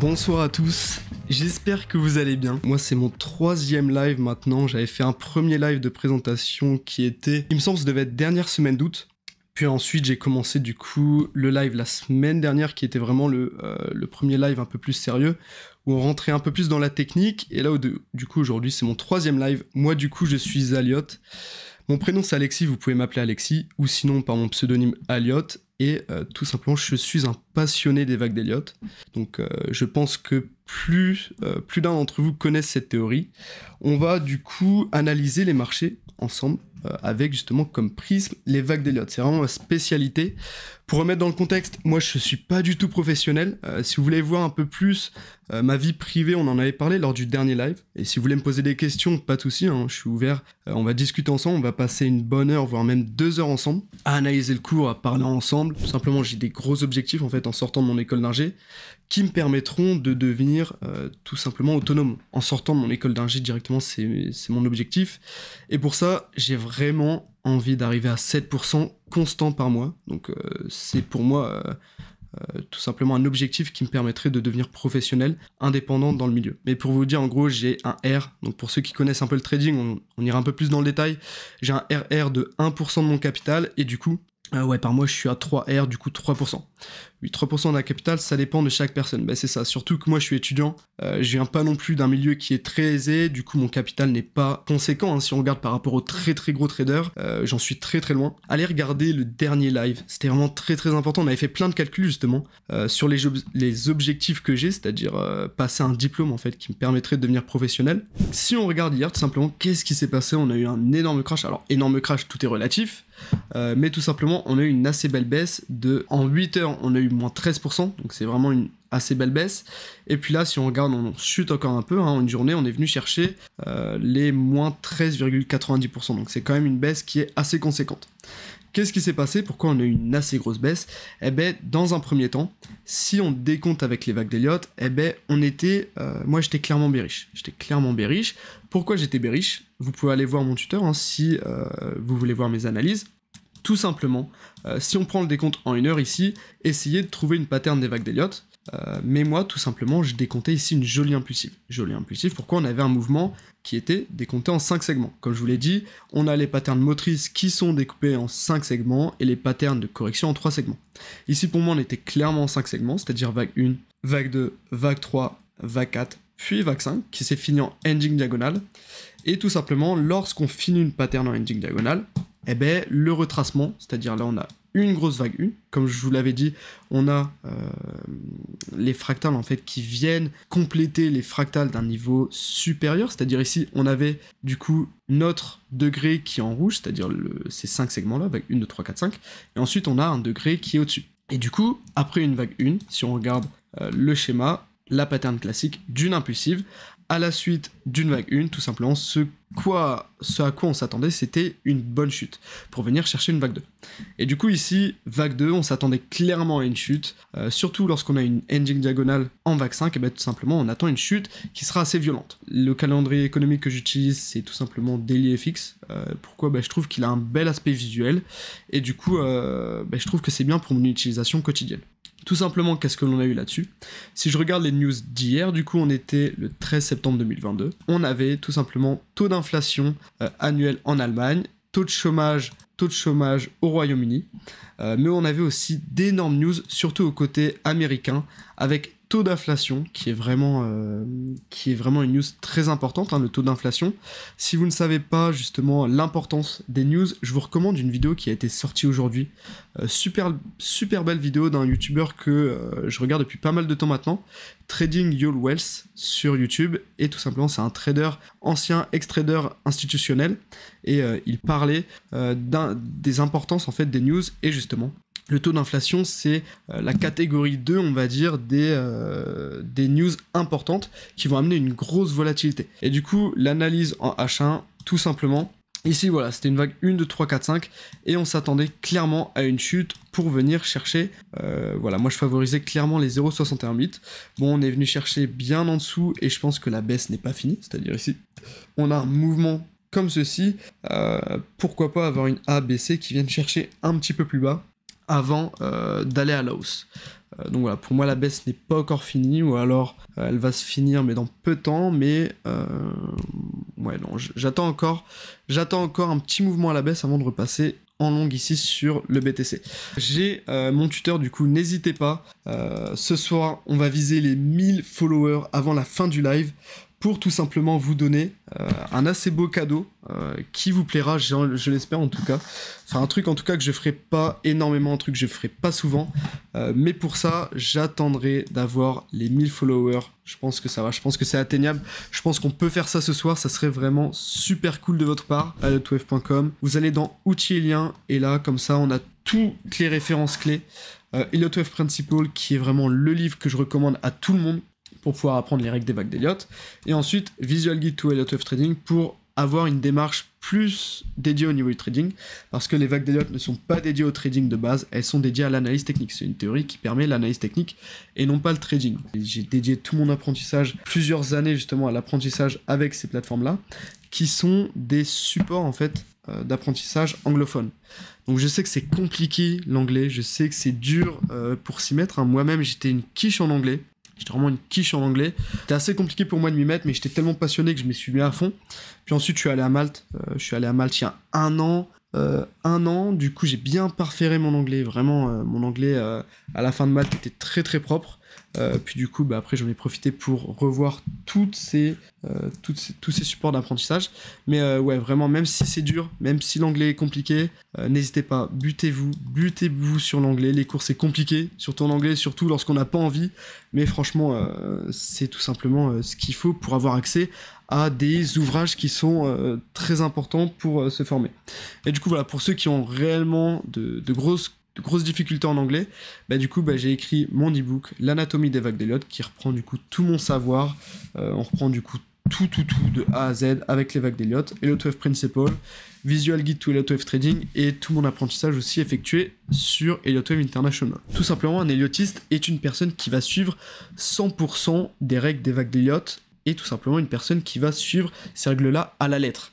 Bonsoir à tous, j'espère que vous allez bien. Moi c'est mon troisième live maintenant, j'avais fait un premier live de présentation qui était, il me semble, devait être dernière semaine d'août. Puis ensuite j'ai commencé du coup le live la semaine dernière qui était vraiment le, euh, premier live un peu plus sérieux où on rentrait un peu plus dans la technique. Et là du coup aujourd'hui c'est mon troisième live. Moi du coup je suis Aliot. Mon prénom c'est Alexis, vous pouvez m'appeler Alexis ou sinon par mon pseudonyme Aliot. Et euh, tout simplement, je suis un passionné des vagues d'Eliot. Donc euh, je pense que plus, euh, plus d'un d'entre vous connaissent cette théorie. On va du coup analyser les marchés ensemble euh, avec justement comme prisme les vagues d'Eliot. C'est vraiment ma spécialité. Pour remettre dans le contexte, moi je ne suis pas du tout professionnel. Euh, si vous voulez voir un peu plus euh, ma vie privée, on en avait parlé lors du dernier live. Et si vous voulez me poser des questions, pas de souci, hein, je suis ouvert. on va discuter ensemble, on va passer une bonne heure, voire même deux heures ensemble, à analyser le cours, à parler ensemble. simplement, j'ai des gros objectifs en fait en sortant de mon école d'ingé, qui me permettront de devenir euh, tout simplement autonome. En sortant de mon école d'ingé directement, c'est mon objectif. Et pour ça, j'ai vraiment envie d'arriver à 7% constant par mois. Donc euh, c'est pour moi euh, tout simplement un objectif qui me permettrait de devenir professionnel, indépendant dans le milieu. Mais pour vous dire, en gros, j'ai un R. Donc pour ceux qui connaissent un peu le trading, on ira un peu plus dans le détail. J'ai un RR de 1% de mon capital et du coup, ah ouais, par mois, je suis à 3R, du coup 3%. Oui, 3% d'un capital, ça dépend de chaque personne. Ben, c'est ça, surtout que moi, je suis étudiant. Euh, je viens pas non plus d'un milieu qui est très aisé. Du coup, mon capital n'est pas conséquent. Hein, si on regarde par rapport aux très très gros traders, euh, j'en suis très très loin. Allez regarder le dernier live. C'était vraiment très très important. On avait fait plein de calculs justement euh, sur les, les, objectifs que j'ai, c'est-à-dire passer un diplôme en fait qui me permettrait de devenir professionnel. Si on regarde hier, tout simplement, qu'est-ce qui s'est passé On a eu un énorme crash. Alors, énorme crash, tout est relatif. Euh, mais tout simplement, on a eu une assez belle baisse de. En 8 heures, on a eu moins 13%, donc c'est vraiment une assez belle baisse. Et puis là, si on regarde, on chute encore un peu. En hein. une journée, on est venu chercher euh, les moins 13,90%, donc c'est quand même une baisse qui est assez conséquente. Qu'est-ce qui s'est passé Pourquoi on a eu une assez grosse baisse Eh ben, dans un premier temps, si on décompte avec les vagues d'Eliott, eh ben, on était, euh, moi j'étais clairement bériche. J'étais clairement bériche. Pourquoi j'étais bériche Vous pouvez aller voir mon tuteur hein, si euh, vous voulez voir mes analyses. Tout simplement, euh, si on prend le décompte en une heure ici, essayez de trouver une pattern des vagues d'Eliott. Euh, mais moi, tout simplement, je décomptais ici une jolie impulsive. Jolie impulsive, pourquoi on avait un mouvement qui était décompté en 5 segments. Comme je vous l'ai dit, on a les patterns motrices qui sont découpés en 5 segments et les patterns de correction en 3 segments. Ici, pour moi, on était clairement en 5 segments, c'est-à-dire vague 1, vague 2, vague 3, vague 4, puis vague 5, qui s'est fini en ending diagonal. Et tout simplement, lorsqu'on finit une pattern en ending diagonal, eh ben, le retracement, c'est-à-dire là on a une grosse vague 1. Comme je vous l'avais dit, on a euh, les fractales en fait qui viennent compléter les fractales d'un niveau supérieur. C'est-à-dire ici, on avait du coup notre degré qui est en rouge, c'est-à-dire ces cinq segments-là, vague 1, 2, 3, 4, 5. Et ensuite, on a un degré qui est au-dessus. Et du coup, après une vague 1, si on regarde euh, le schéma, la pattern classique d'une impulsive, à la suite d'une vague 1, tout simplement, ce quoi, ce à quoi on s'attendait, c'était une bonne chute pour venir chercher une vague 2. Et du coup, ici, vague 2, on s'attendait clairement à une chute, euh, surtout lorsqu'on a une engine diagonale en vague 5, et eh bien tout simplement, on attend une chute qui sera assez violente. Le calendrier économique que j'utilise, c'est tout simplement Daily euh, pourquoi ben, Je trouve qu'il a un bel aspect visuel, et du coup, euh, ben, je trouve que c'est bien pour mon utilisation quotidienne. Tout simplement, qu'est-ce que l'on a eu là-dessus Si je regarde les news d'hier, du coup, on était le 13 septembre 2022. On avait tout simplement taux d'un inflation euh, annuelle en Allemagne, taux de chômage, taux de chômage au Royaume-Uni. Euh, mais on avait aussi d'énormes news, surtout au côté américain, avec taux d'inflation, qui est vraiment, euh, qui est vraiment une news très importante, hein, le taux d'inflation. Si vous ne savez pas justement l'importance des news, je vous recommande une vidéo qui a été sortie aujourd'hui. Euh, super, super belle vidéo d'un youtubeur que euh, je regarde depuis pas mal de temps maintenant, Trading Your Wells sur YouTube. Et tout simplement, c'est un trader ancien, ex-trader institutionnel. Et il parlait des importances en fait des news et justement le taux d'inflation, c'est euh, la catégorie 2, on va dire, des, euh, des news importantes qui vont amener une grosse volatilité. Et du coup, l'analyse en H1, tout simplement, Ici, voilà, c'était une vague 1, 2, 3, 4, 5, et on s'attendait clairement à une chute pour venir chercher. Euh, voilà, moi je favorisais clairement les 0,61 bits. Bon, on est venu chercher bien en dessous, et je pense que la baisse n'est pas finie, c'est-à-dire ici, on a un mouvement comme ceci. pourquoi pas avoir une ABC qui vienne chercher un petit peu plus bas avant euh, d'aller à la hausse. Euh, donc voilà, pour moi la baisse n'est pas encore finie, ou alors euh, elle va se finir mais dans peu de temps, mais ouais non, j'attends encore, j'attends encore un petit mouvement à la baisse avant de repasser en longue ici sur le BTC. J'ai mon tuteur du coup, n'hésitez pas. ce soir, on va viser les 1000 followers avant la fin du live pour tout simplement vous donner euh, un assez beau cadeau euh, qui vous plaira, je, l'espère en tout cas. Enfin, un truc en tout cas que je ferai pas énormément, un truc que je ferai pas souvent. Euh, mais pour ça, j'attendrai d'avoir les 1000 followers. Je pense que ça va, je pense que c'est atteignable. Je pense qu'on peut faire ça ce soir, ça serait vraiment super cool de votre part. À e vous allez dans outils et liens, et là, comme ça, on a toutes les références clés. et e Principle, qui est vraiment le livre que je recommande à tout le monde pour pouvoir apprendre les règles des vagues d'Elliott, et ensuite Visual Guide to Elliott of Trading pour avoir une démarche plus dédiée au niveau du trading, parce que les vagues d'Elliott ne sont pas dédiées au trading de base, elles sont dédiées à l'analyse technique. C'est une théorie qui permet l'analyse technique et non pas le trading. J'ai dédié tout mon apprentissage, plusieurs années justement à l'apprentissage avec ces plateformes-là, qui sont des supports en fait euh, d'apprentissage anglophone. Donc je sais que c'est compliqué l'anglais, je sais que c'est dur euh, pour s'y mettre. Hein. Moi-même j'étais une quiche en anglais. J'étais vraiment une quiche en anglais. C'était assez compliqué pour moi de m'y mettre, mais j'étais tellement passionné que je m'y suis mis à fond. Puis ensuite, je suis allé à Malte. Euh, je suis allé à Malte il y a un an. Euh, un an, du coup, j'ai bien parféré mon anglais. Vraiment, euh, mon anglais à la fin de Malte était très très propre. Euh, puis du coup, bah, après, j'en ai profité pour revoir toutes ces, euh, tous ces supports d'apprentissage. Mais euh, ouais, vraiment, même si c'est dur, même si l'anglais est compliqué, n'hésitez pas, butez-vous, butez-vous sur l'anglais. Les cours, c'est compliqué, surtout en anglais, surtout lorsqu'on n'a pas envie. Mais franchement, c'est tout simplement ce qu'il faut pour avoir accès à des ouvrages qui sont très importants pour se former. Et du coup, voilà, pour ceux qui ont réellement de, de grosses grosse difficulté en anglais, bah, du coup, bah, j'ai écrit mon e-book, L'anatomie des vagues d'Eliot, qui reprend du coup tout mon savoir. Euh, on reprend du coup tout, tout, tout de A à Z avec les vagues d'Eliot, le Wave Principle, Visual Guide to Elliot Wave Trading et tout mon apprentissage aussi effectué sur Elliot Wave International. Tout simplement, un Elliotiste est une personne qui va suivre 100% des règles des vagues d'Eliot et tout simplement une personne qui va suivre ces règles-là à la lettre.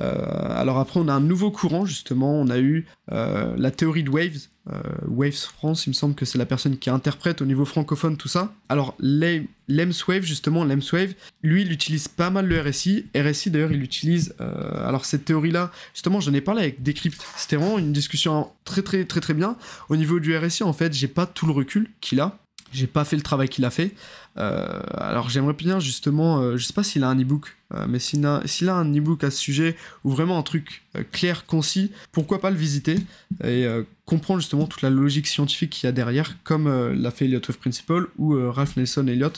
Euh, alors après, on a un nouveau courant, justement, on a eu euh, la théorie de Waves, euh, Waves France, il me semble que c'est la personne qui interprète au niveau francophone tout ça. Alors, l'EMSWave, justement, Wave, lui, il utilise pas mal le RSI. RSI, d'ailleurs, il utilise. Euh, alors, cette théorie-là, justement, j'en ai parlé avec Decrypt. C'était vraiment une discussion très, très, très, très bien. Au niveau du RSI, en fait, j'ai pas tout le recul qu'il a j'ai pas fait le travail qu'il a fait. Euh, alors j'aimerais bien justement, euh, je sais pas s'il a un e-book, euh, mais s'il a, un e-book à ce sujet, ou vraiment un truc clair, concis, pourquoi pas le visiter et comprendre justement toute la logique scientifique qu'il y a derrière, comme l'a fait Elliot of Principle ou Ralph Nelson Elliot,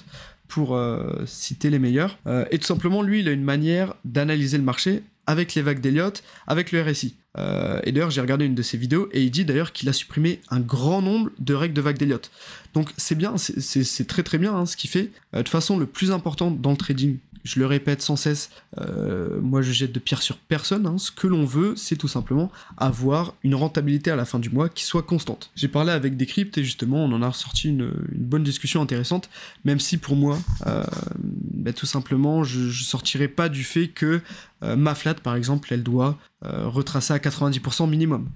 pour citer les meilleurs. et tout simplement, lui, il a une manière d'analyser le marché avec les vagues d'Elliott, avec le RSI. Euh, et d'ailleurs, j'ai regardé une de ses vidéos et il dit d'ailleurs qu'il a supprimé un grand nombre de règles de vagues d'Elliott. Donc c'est bien, c'est très très bien hein, ce qu'il fait. Euh, de toute façon, le plus important dans le trading je le répète sans cesse, euh, moi je jette de pierre sur personne. Hein. Ce que l'on veut, c'est tout simplement avoir une rentabilité à la fin du mois qui soit constante. J'ai parlé avec des cryptes et justement on en a ressorti une, bonne discussion intéressante, même si pour moi, euh, bah, tout simplement, je, ne sortirai pas du fait que euh, ma flat, par exemple, elle doit retracer à 90% minimum.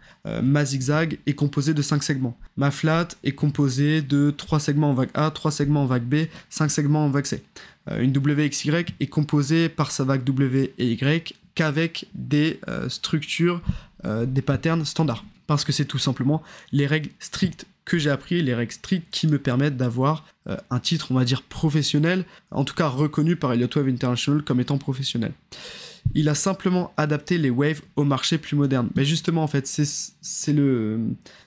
ma zigzag est composée de 5 segments. Ma flat est composée de 3 segments en vague A, 3 segments en vague B, 5 segments en vague C. Euh, une WXY est composée par sa vague W et Y qu'avec des euh, structures, euh, des patterns standards. Parce que c'est tout simplement les règles strictes que j'ai appris, les règles strictes qui me permettent d'avoir un titre, on va dire, professionnel, en tout cas reconnu par Elliott Web International comme étant professionnel. Il a simplement adapté les waves au marché plus moderne. Mais justement, en fait, c'est le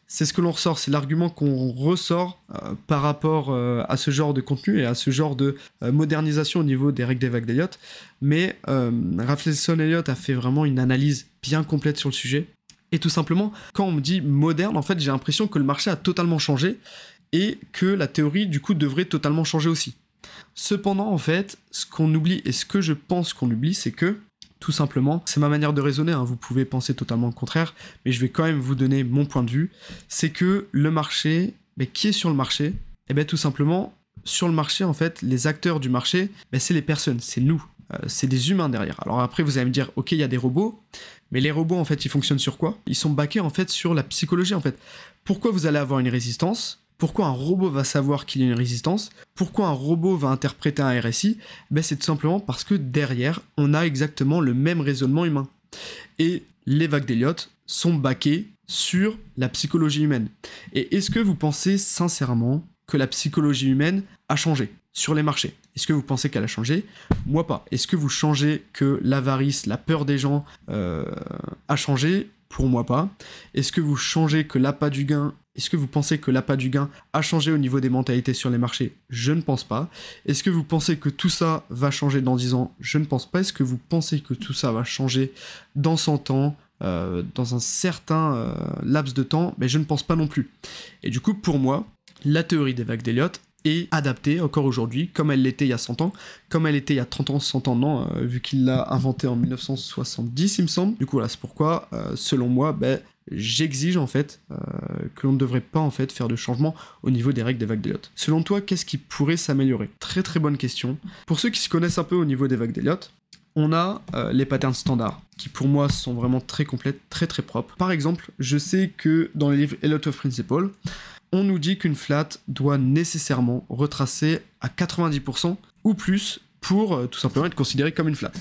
c'est ce que l'on ressort, c'est l'argument qu'on ressort euh, par rapport euh, à ce genre de contenu et à ce genre de euh, modernisation au niveau des règles des vagues d'Eliott. Mais Raphaël Elliott a fait vraiment une analyse bien complète sur le sujet. Et tout simplement, quand on me dit moderne, en fait, j'ai l'impression que le marché a totalement changé et que la théorie, du coup, devrait totalement changer aussi. Cependant, en fait, ce qu'on oublie et ce que je pense qu'on oublie, c'est que tout simplement. C'est ma manière de raisonner, hein. vous pouvez penser totalement le contraire, mais je vais quand même vous donner mon point de vue. C'est que le marché, mais qui est sur le marché Eh bien tout simplement, sur le marché, en fait, les acteurs du marché, ben, c'est les personnes, c'est nous, euh, c'est des humains derrière. Alors après, vous allez me dire, ok, il y a des robots, mais les robots, en fait, ils fonctionnent sur quoi Ils sont baqués, en fait, sur la psychologie, en fait. Pourquoi vous allez avoir une résistance pourquoi un robot va savoir qu'il y a une résistance Pourquoi un robot va interpréter un RSI ben C'est tout simplement parce que derrière, on a exactement le même raisonnement humain. Et les vagues d'Eliott sont baquées sur la psychologie humaine. Et est-ce que vous pensez sincèrement que la psychologie humaine a changé sur les marchés Est-ce que vous pensez qu'elle a changé Moi pas. Est-ce que vous changez que l'avarice, la peur des gens euh, a changé Pour moi pas. Est-ce que vous changez que l'appât du gain est-ce que vous pensez que l'appât du gain a changé au niveau des mentalités sur les marchés Je ne pense pas. Est-ce que vous pensez que tout ça va changer dans 10 ans Je ne pense pas. Est-ce que vous pensez que tout ça va changer dans 100 ans euh, dans un certain euh, laps de temps, mais je ne pense pas non plus. Et du coup, pour moi, la théorie des vagues d'Elliott est adaptée encore aujourd'hui, comme elle l'était il y a 100 ans, comme elle était il y a 30 ans, 100 ans, non, euh, vu qu'il l'a inventée en 1970, il me semble. Du coup, voilà, c'est pourquoi, selon moi, ben, j'exige en fait euh, que l'on ne devrait pas en fait faire de changement au niveau des règles des vagues d'Elliott. Selon toi, qu'est-ce qui pourrait s'améliorer Très très bonne question. Pour ceux qui se connaissent un peu au niveau des vagues d'Elliott, on a euh, les patterns standards, qui pour moi sont vraiment très complètes, très très propres. Par exemple, je sais que dans le livre Elliott of Principle, on nous dit qu'une flat doit nécessairement retracer à 90% ou plus pour euh, tout simplement être considérée comme une flat.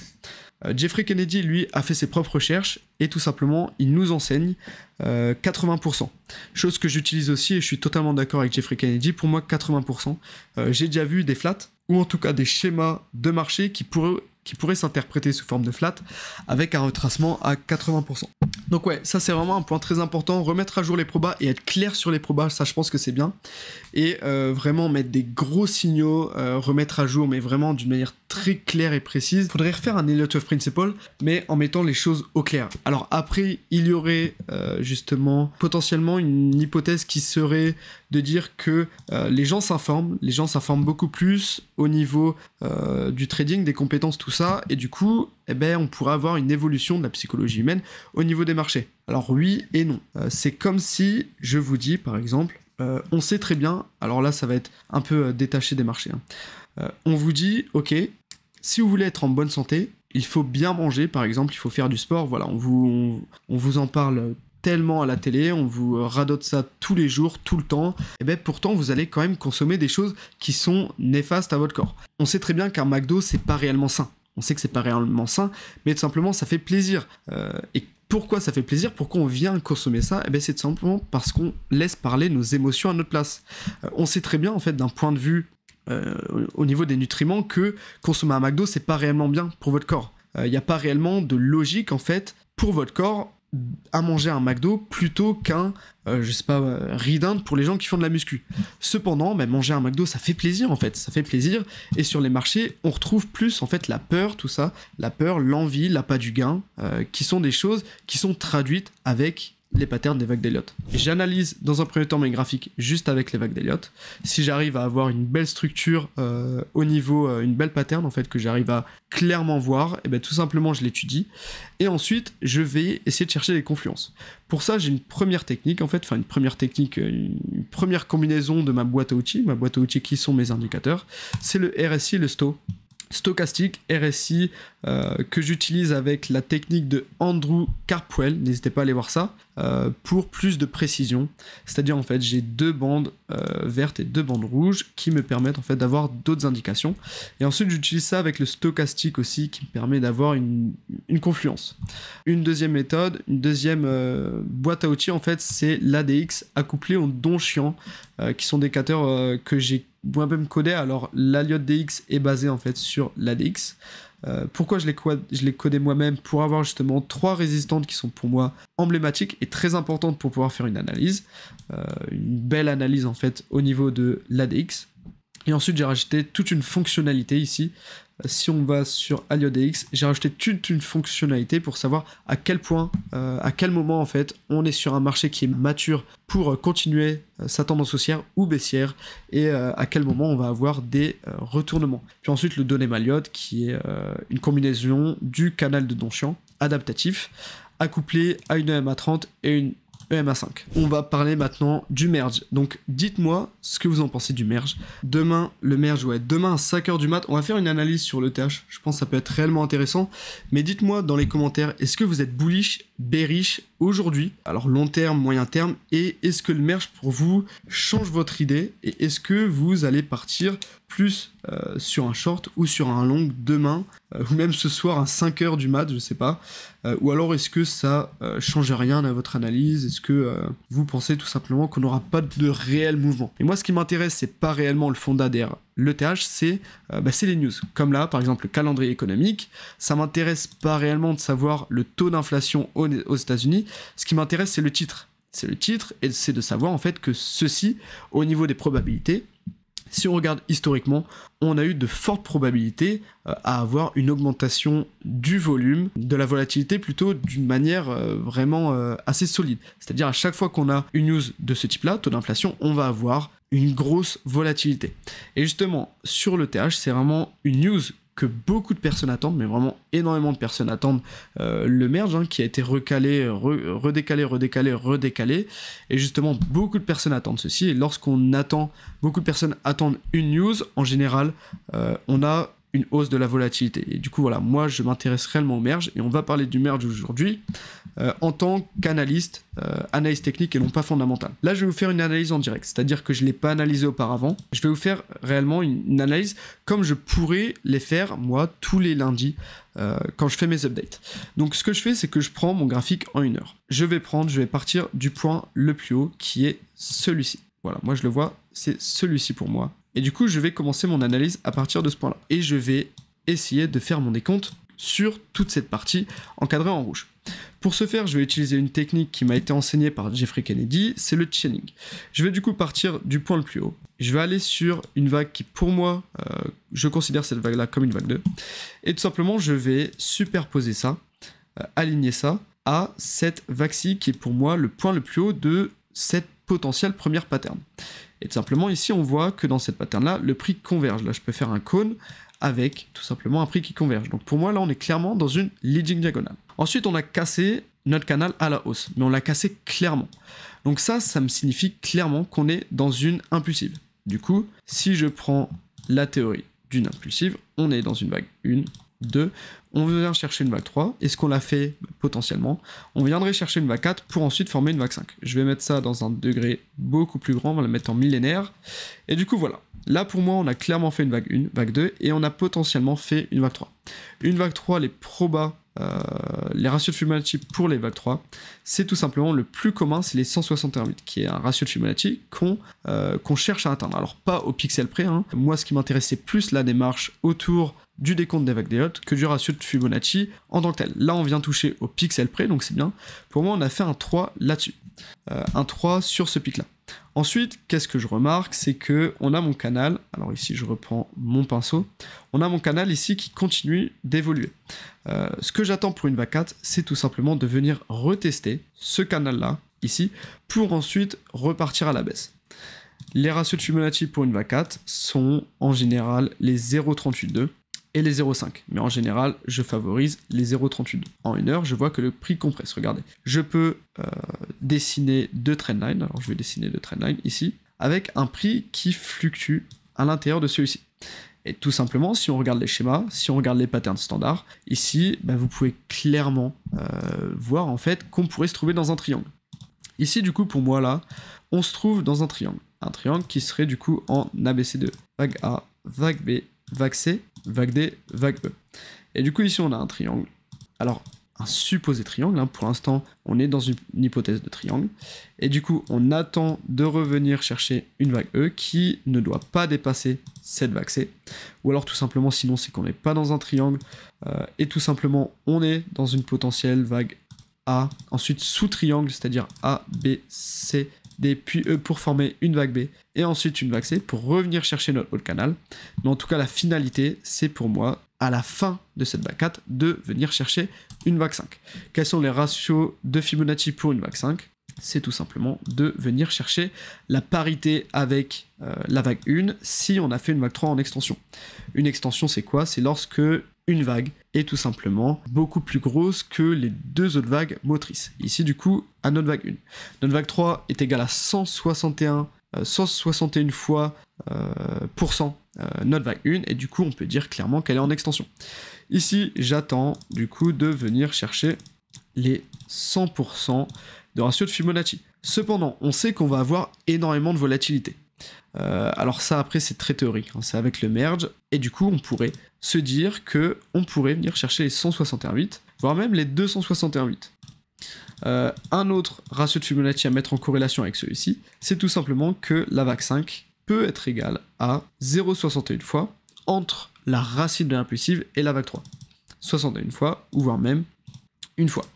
Euh, Jeffrey Kennedy, lui, a fait ses propres recherches et tout simplement, il nous enseigne 80%. Euh, Chose que j'utilise aussi et je suis totalement d'accord avec Jeffrey Kennedy. Pour moi, 80%. Euh, j'ai déjà vu des flats ou en tout cas des schémas de marché qui pourraient qui pourrait s'interpréter sous forme de flat avec un retracement à 80%. Donc ouais, ça c'est vraiment un point très important, remettre à jour les probas et être clair sur les probas, ça je pense que c'est bien. Et euh, vraiment mettre des gros signaux, euh, remettre à jour, mais vraiment d'une manière très claire et précise. Faudrait refaire un Elliott of Principle, mais en mettant les choses au clair. Alors après, il y aurait euh, justement potentiellement une hypothèse qui serait de dire que les gens s'informent, les gens s'informent beaucoup plus au niveau du trading, des compétences, tout ça, et du coup, eh ben, on pourrait avoir une évolution de la psychologie humaine au niveau des marchés. Alors oui et non. Euh, c'est comme si je vous dis, par exemple, euh, on sait très bien, alors là ça va être un peu euh, détaché des marchés, hein. on vous dit, ok, si vous voulez être en bonne santé, il faut bien manger, par exemple, il faut faire du sport, voilà, on vous, on, on vous en parle tellement à la télé, on vous radote ça tous les jours, tout le temps, et eh bien pourtant vous allez quand même consommer des choses qui sont néfastes à votre corps. On sait très bien qu'un McDo c'est pas réellement sain on sait que c'est pas réellement sain, mais tout simplement ça fait plaisir. Euh, et pourquoi ça fait plaisir, pourquoi on vient consommer ça Eh bien, c'est tout simplement parce qu'on laisse parler nos émotions à notre place. Euh, on sait très bien, en fait, d'un point de vue euh, au niveau des nutriments, que consommer un McDo, c'est pas réellement bien pour votre corps. Il n'y a pas réellement de logique, en fait, pour votre corps à manger un McDo plutôt qu'un, euh, je sais pas, euh, pour les gens qui font de la muscu. Cependant, bah, manger un McDo, ça fait plaisir en fait, ça fait plaisir. Et sur les marchés, on retrouve plus en fait la peur, tout ça, la peur, l'envie, l'appât du gain, euh, qui sont des choses qui sont traduites avec les patterns des vagues d'Elliott. J'analyse dans un premier temps mes graphiques juste avec les vagues d'Elliott. Si j'arrive à avoir une belle structure euh, au niveau, euh, une belle pattern en fait que j'arrive à clairement voir, et eh bien tout simplement je l'étudie. Et ensuite je vais essayer de chercher les confluences. Pour ça j'ai une première technique en fait, enfin une première technique, euh, une première combinaison de ma boîte à outils, ma boîte à outils qui sont mes indicateurs, c'est le RSI le STO stochastique RSI euh, que j'utilise avec la technique de Andrew Carpwell, n'hésitez pas à aller voir ça, euh, pour plus de précision. C'est-à-dire en fait j'ai deux bandes euh, vertes et deux bandes rouges qui me permettent en fait d'avoir d'autres indications. Et ensuite j'utilise ça avec le stochastique aussi qui me permet d'avoir une, confluence. Une deuxième méthode, une deuxième boîte à outils en fait c'est l'ADX accouplé dons Donchian qui sont des capteurs que j'ai moi-même coder, Alors, l'Aliot DX est basé en fait sur l'ADX. Euh, pourquoi je l'ai codé moi-même Pour avoir justement trois résistantes qui sont pour moi emblématiques et très importantes pour pouvoir faire une analyse. Euh, une belle analyse en fait au niveau de l'ADX. Et ensuite, j'ai rajouté toute une fonctionnalité ici si on va sur AlioDX, j'ai rajouté toute une fonctionnalité pour savoir à quel point, euh, à quel moment en fait, on est sur un marché qui est mature pour euh, continuer euh, sa tendance haussière ou baissière et à quel moment on va avoir des retournements. Puis ensuite le donné Maliot qui est une combinaison du canal de Donchian adaptatif accouplé à une EMA30 et une EMA5. On va parler maintenant du merge. Donc dites-moi ce que vous en pensez du merge. Demain, le merge, ouais, demain à 5h du mat, on va faire une analyse sur le TH. Je pense que ça peut être réellement intéressant. Mais dites-moi dans les commentaires, est-ce que vous êtes bullish, bearish aujourd'hui Alors long terme, moyen terme, et est-ce que le merge pour vous change votre idée Et est-ce que vous allez partir plus euh, sur un short ou sur un long demain euh, ou même ce soir à 5h du mat, je sais pas. Euh, ou alors est-ce que ça euh, change rien à votre analyse Est-ce que vous pensez tout simplement qu'on n'aura pas de réel mouvement Et moi ce qui m'intéresse, c'est pas réellement le fond d'ADR. Le TH, c'est bah, les news. Comme là, par exemple, le calendrier économique. Ça m'intéresse pas réellement de savoir le taux d'inflation aux, aux États-Unis. Ce qui m'intéresse, c'est le titre. C'est le titre et c'est de savoir en fait que ceci, au niveau des probabilités, si on regarde historiquement, on a eu de fortes probabilités euh, à avoir une augmentation du volume, de la volatilité plutôt d'une manière euh, vraiment euh, assez solide. C'est-à-dire à chaque fois qu'on a une news de ce type-là, taux d'inflation, on va avoir une grosse volatilité. Et justement, sur le TH, c'est vraiment une news beaucoup de personnes attendent, mais vraiment énormément de personnes attendent euh, le merge hein, qui a été recalé, redécalé, redécalé, redécalé. Et justement, beaucoup de personnes attendent ceci. Et lorsqu'on attend, beaucoup de personnes attendent une news, en général, euh, on a une hausse de la volatilité. Et du coup, voilà, moi, je m'intéresse réellement au merge et on va parler du merge aujourd'hui euh, en tant qu'analyste, euh, analyse technique et non pas fondamentale. Là, je vais vous faire une analyse en direct, c'est-à-dire que je l'ai pas analysé auparavant. Je vais vous faire réellement une, analyse comme je pourrais les faire, moi, tous les lundis euh, quand je fais mes updates. Donc, ce que je fais, c'est que je prends mon graphique en une heure. Je vais prendre, je vais partir du point le plus haut qui est celui-ci. Voilà, moi, je le vois, c'est celui-ci pour moi et du coup, je vais commencer mon analyse à partir de ce point-là. Et je vais essayer de faire mon décompte sur toute cette partie encadrée en rouge. Pour ce faire, je vais utiliser une technique qui m'a été enseignée par Jeffrey Kennedy, c'est le chaining. Je vais du coup partir du point le plus haut. Je vais aller sur une vague qui, pour moi, euh, je considère cette vague-là comme une vague 2. Et tout simplement, je vais superposer ça, euh, aligner ça à cette vague-ci qui est pour moi le point le plus haut de cette potentielle première pattern. Et tout simplement, ici, on voit que dans cette pattern-là, le prix converge. Là, je peux faire un cône avec tout simplement un prix qui converge. Donc pour moi, là, on est clairement dans une leading diagonale. Ensuite, on a cassé notre canal à la hausse, mais on l'a cassé clairement. Donc ça, ça me signifie clairement qu'on est dans une impulsive. Du coup, si je prends la théorie d'une impulsive, on est dans une vague 1, 2. On vient chercher une vague 3. Est-ce qu'on l'a fait Potentiellement. On viendrait chercher une vague 4 pour ensuite former une vague 5. Je vais mettre ça dans un degré beaucoup plus grand, on va la mettre en millénaire. Et du coup, voilà. Là, pour moi, on a clairement fait une vague 1, vague 2, et on a potentiellement fait une vague 3. Une vague 3, les probas, euh, les ratios de Fibonacci pour les vagues 3, c'est tout simplement le plus commun, c'est les 161,8, qui est un ratio de Fibonacci euh, qu'on cherche à atteindre. Alors, pas au pixel près. Hein. Moi, ce qui m'intéressait plus, la démarche autour du décompte des vagues des que du ratio de Fibonacci en tant que tel. Là, on vient toucher au pixel près, donc c'est bien. Pour moi, on a fait un 3 là-dessus. Euh, un 3 sur ce pic-là. Ensuite, qu'est-ce que je remarque C'est que on a mon canal, alors ici je reprends mon pinceau, on a mon canal ici qui continue d'évoluer. Euh, ce que j'attends pour une vacate, c'est tout simplement de venir retester ce canal-là, ici, pour ensuite repartir à la baisse. Les ratios de Fibonacci pour une vacate sont en général les 0,382 et les 0,5. Mais en général, je favorise les 0,38. En une heure, je vois que le prix compresse. Regardez, je peux euh, dessiner deux trendlines. Alors, je vais dessiner deux trendlines ici, avec un prix qui fluctue à l'intérieur de celui-ci. Et tout simplement, si on regarde les schémas, si on regarde les patterns standards, ici, bah, vous pouvez clairement euh, voir en fait qu'on pourrait se trouver dans un triangle. Ici, du coup, pour moi, là, on se trouve dans un triangle. Un triangle qui serait du coup en ABC2. Vague A, vague B, vague C vague D, vague E. Et du coup, ici, on a un triangle. Alors, un supposé triangle, hein, pour l'instant, on est dans une hypothèse de triangle. Et du coup, on attend de revenir chercher une vague E qui ne doit pas dépasser cette vague C. Ou alors, tout simplement, sinon, c'est qu'on n'est pas dans un triangle. Euh, et tout simplement, on est dans une potentielle vague A. Ensuite, sous triangle, c'est-à-dire A, B, C, des puits E pour former une vague B et ensuite une vague C pour revenir chercher notre haut canal. Mais en tout cas, la finalité, c'est pour moi, à la fin de cette vague 4, de venir chercher une vague 5. Quels sont les ratios de Fibonacci pour une vague 5 c'est tout simplement de venir chercher la parité avec euh, la vague 1 si on a fait une vague 3 en extension. Une extension, c'est quoi C'est lorsque une vague est tout simplement beaucoup plus grosse que les deux autres vagues motrices. Ici, du coup, à notre vague 1. Notre vague 3 est égale à 161, 161 euh, fois euh, euh, notre vague 1, et du coup, on peut dire clairement qu'elle est en extension. Ici, j'attends du coup de venir chercher les 100% de ratio de Fibonacci. Cependant, on sait qu'on va avoir énormément de volatilité. Euh, alors ça après c'est très théorique, hein. c'est avec le merge, et du coup on pourrait se dire que on pourrait venir chercher les 161.8, voire même les 261.8. Euh, un autre ratio de Fibonacci à mettre en corrélation avec celui-ci, c'est tout simplement que la vague 5 peut être égale à 0,61 fois entre la racine de l'impulsive et la vague 3. 61 fois, ou voire même une fois.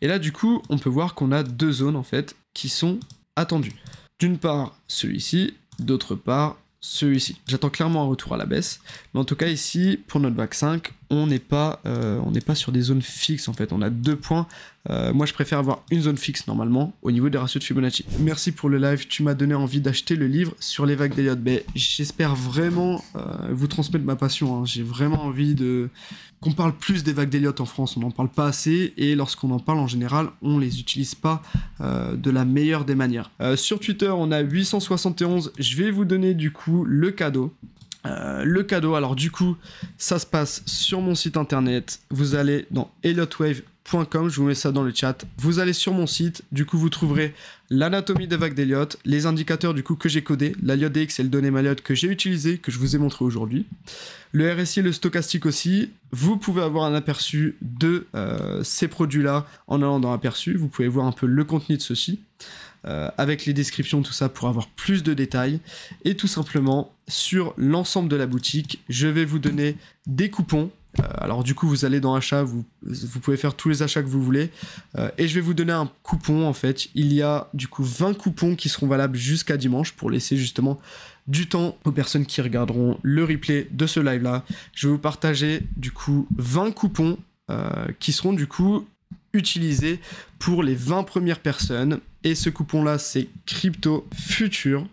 Et là, du coup, on peut voir qu'on a deux zones, en fait, qui sont attendues. D'une part, celui-ci, d'autre part, celui-ci. J'attends clairement un retour à la baisse, mais en tout cas ici, pour notre VAC 5, on n'est pas, euh, pas sur des zones fixes en fait. On a deux points. Euh, moi, je préfère avoir une zone fixe normalement au niveau des ratios de Fibonacci. Merci pour le live. Tu m'as donné envie d'acheter le livre sur les vagues d'Eliot. Ben, j'espère vraiment euh, vous transmettre ma passion. Hein. J'ai vraiment envie de qu'on parle plus des vagues d'Eliot en France. On n'en parle pas assez et lorsqu'on en parle en général, on les utilise pas de la meilleure des manières. sur Twitter, on a 871. Je vais vous donner du coup le cadeau euh, le cadeau, alors du coup, ça se passe sur mon site internet. Vous allez dans elliotwave.com, je vous mets ça dans le chat. Vous allez sur mon site, du coup, vous trouverez l'anatomie des vagues d'Eliot, les indicateurs du coup que j'ai codé, la DX et le donné Maliot que j'ai utilisé, que je vous ai montré aujourd'hui. Le RSI, le stochastique aussi. Vous pouvez avoir un aperçu de euh, ces produits-là en allant dans aperçu. Vous pouvez voir un peu le contenu de ceci. ci euh, avec les descriptions, tout ça, pour avoir plus de détails. Et tout simplement, sur l'ensemble de la boutique, je vais vous donner des coupons. Euh, alors du coup, vous allez dans achat, vous, vous pouvez faire tous les achats que vous voulez. Euh, et je vais vous donner un coupon, en fait. Il y a du coup 20 coupons qui seront valables jusqu'à dimanche pour laisser justement du temps aux personnes qui regarderont le replay de ce live-là. Je vais vous partager du coup 20 coupons qui seront du coup Utiliser pour les 20 premières personnes. Et ce coupon-là, c'est Crypto future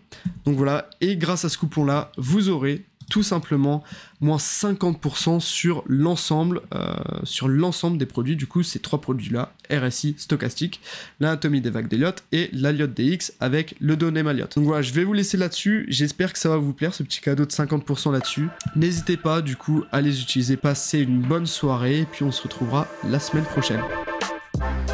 Donc voilà, et grâce à ce coupon-là, vous aurez tout simplement moins 50% sur l'ensemble euh, sur l'ensemble des produits du coup ces trois produits là RSI stochastique l'anatomie des vagues d'Eliot et l'Aliot DX avec le donné Maliot donc voilà je vais vous laisser là dessus j'espère que ça va vous plaire ce petit cadeau de 50% là dessus n'hésitez pas du coup à les utiliser passez une bonne soirée et puis on se retrouvera la semaine prochaine Thank you.